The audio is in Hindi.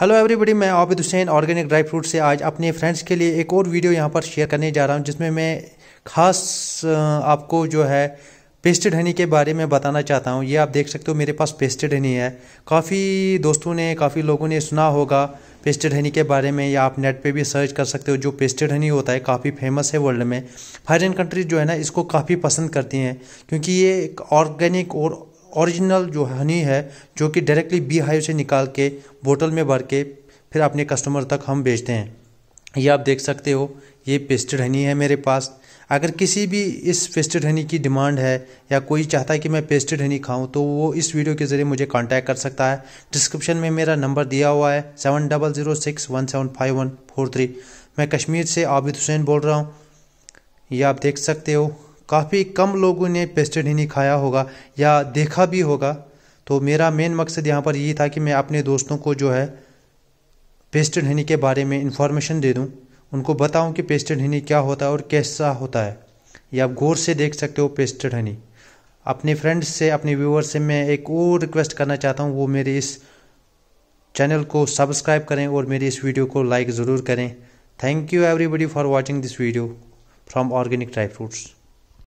हेलो एवरीबडी मैं Abid Hussain organic dry fruit से आज अपने फ्रेंड्स के लिए एक और वीडियो यहाँ पर शेयर करने जा रहा हूँ जिसमें मैं खास आपको जो है पेस्टेड हनी के बारे में बताना चाहता हूँ ये आप देख सकते हो मेरे पास पेस्टेड हनी है काफ़ी दोस्तों ने काफ़ी लोगों ने सुना होगा पेस्टेड हनी के बारे में या आप नेट पे भी सर्च कर सकते हो जो पेस्टेड हनी होता है काफ़ी फेमस है वर्ल्ड में फॉरन कंट्रीज जो है ना इसको काफ़ी पसंद करती हैं क्योंकि ये एक ऑर्गेनिक और ओरिजिनल जो हनी है जो कि डायरेक्टली बी हाइव से निकाल के बोतल में भर के फिर अपने कस्टमर तक हम बेचते हैं ये आप देख सकते हो ये पेस्टेड हनी है मेरे पास अगर किसी भी इस पेस्टेड हनी की डिमांड है या कोई चाहता है कि मैं पेस्टेड हनी खाऊं तो वो इस वीडियो के ज़रिए मुझे कांटेक्ट कर सकता है डिस्क्रिप्शन में मेरा नंबर दिया हुआ है seven double zero six one seven five one four three मैं कश्मीर से आबिद हुसैन बोल रहा हूँ ये आप देख सकते हो काफ़ी कम लोगों ने पेस्टडीनी खाया होगा या देखा भी होगा तो मेरा मेन मकसद यहाँ पर ये था कि मैं अपने दोस्तों को जो है पेस्टेड हनी के बारे में इंफॉर्मेशन दे दूँ उनको बताऊँ कि पेस्टेड हनी क्या होता है और कैसा होता है ये आप गौर से देख सकते हो पेस्टेड हनी अपने फ्रेंड्स से अपने व्यूवर्स से मैं एक और रिक्वेस्ट करना चाहता हूँ वो मेरे इस चैनल को सब्सक्राइब करें और मेरी इस वीडियो को लाइक ज़रूर करें thank you everybody for watching this video from organic dry fruits